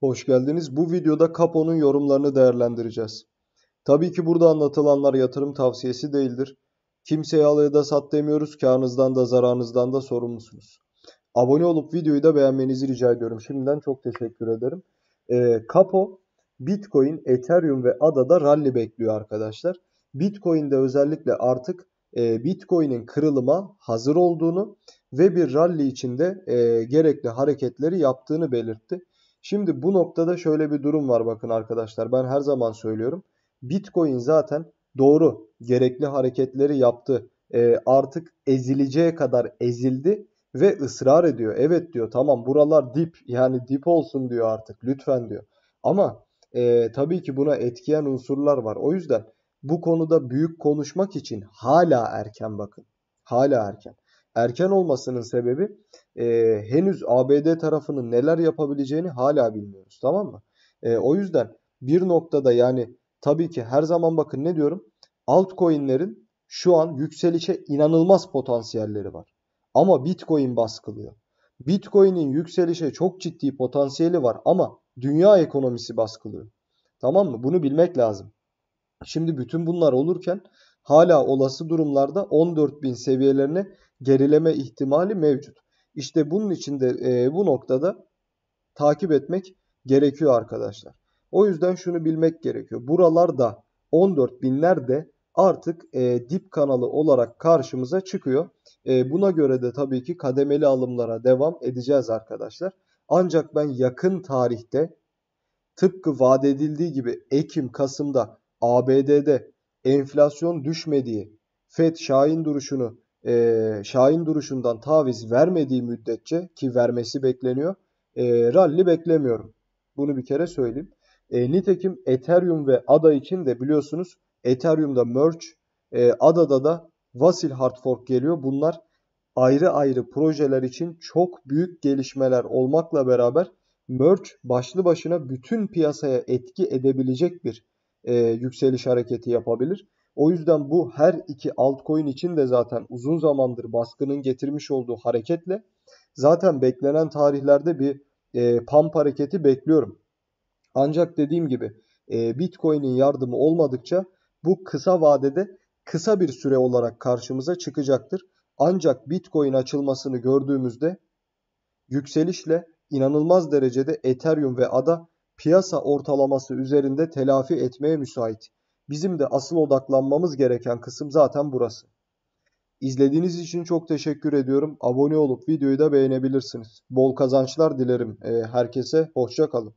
Hoş geldiniz. Bu videoda Capo'nun yorumlarını değerlendireceğiz. Tabii ki burada anlatılanlar yatırım tavsiyesi değildir. Kimseye al da sat demiyoruz. Kârınızdan da zararınızdan da sorumlusunuz. Abone olup videoyu da beğenmenizi rica ediyorum. Şimdiden çok teşekkür ederim. E, Capo, Bitcoin, Ethereum ve ADA'da rally bekliyor arkadaşlar. Bitcoin'de özellikle artık e, Bitcoin'in kırılıma hazır olduğunu ve bir rally içinde e, gerekli hareketleri yaptığını belirtti. Şimdi bu noktada şöyle bir durum var bakın arkadaşlar. Ben her zaman söylüyorum. Bitcoin zaten doğru gerekli hareketleri yaptı. E, artık ezileceğe kadar ezildi ve ısrar ediyor. Evet diyor tamam buralar dip yani dip olsun diyor artık lütfen diyor. Ama e, tabii ki buna etkiyen unsurlar var. O yüzden bu konuda büyük konuşmak için hala erken bakın. Hala erken erken olmasının sebebi e, henüz ABD tarafının neler yapabileceğini hala bilmiyoruz. Tamam mı? E, o yüzden bir noktada yani tabii ki her zaman bakın ne diyorum? Altcoin'lerin şu an yükselişe inanılmaz potansiyelleri var. Ama Bitcoin baskılıyor. Bitcoin'in yükselişe çok ciddi potansiyeli var ama dünya ekonomisi baskılıyor. Tamam mı? Bunu bilmek lazım. Şimdi bütün bunlar olurken hala olası durumlarda 14.000 seviyelerine gerileme ihtimali mevcut. İşte bunun için de e, bu noktada takip etmek gerekiyor arkadaşlar. O yüzden şunu bilmek gerekiyor. Buralarda 14 binlerde artık e, dip kanalı olarak karşımıza çıkıyor. E, buna göre de tabii ki kademeli alımlara devam edeceğiz arkadaşlar. Ancak ben yakın tarihte tıpkı vaat edildiği gibi Ekim-Kasım'da ABD'de enflasyon düşmediği, FED şahin duruşunu e, Şahin duruşundan taviz vermediği müddetçe ki vermesi bekleniyor. E, rally beklemiyorum. Bunu bir kere söyleyeyim. E, nitekim Ethereum ve ADA için de biliyorsunuz Ethereum'da Merge, e, ADA'da da Vasil Hard Fork geliyor. Bunlar ayrı ayrı projeler için çok büyük gelişmeler olmakla beraber Merge başlı başına bütün piyasaya etki edebilecek bir e, yükseliş hareketi yapabilir. O yüzden bu her iki altcoin için de zaten uzun zamandır baskının getirmiş olduğu hareketle zaten beklenen tarihlerde bir e, pump hareketi bekliyorum. Ancak dediğim gibi e, Bitcoin'in yardımı olmadıkça bu kısa vadede kısa bir süre olarak karşımıza çıkacaktır. Ancak Bitcoin açılmasını gördüğümüzde yükselişle inanılmaz derecede Ethereum ve ADA piyasa ortalaması üzerinde telafi etmeye müsait. Bizim de asıl odaklanmamız gereken kısım zaten burası. İzlediğiniz için çok teşekkür ediyorum. Abone olup videoyu da beğenebilirsiniz. Bol kazançlar dilerim e, herkese. Hoşça kalın.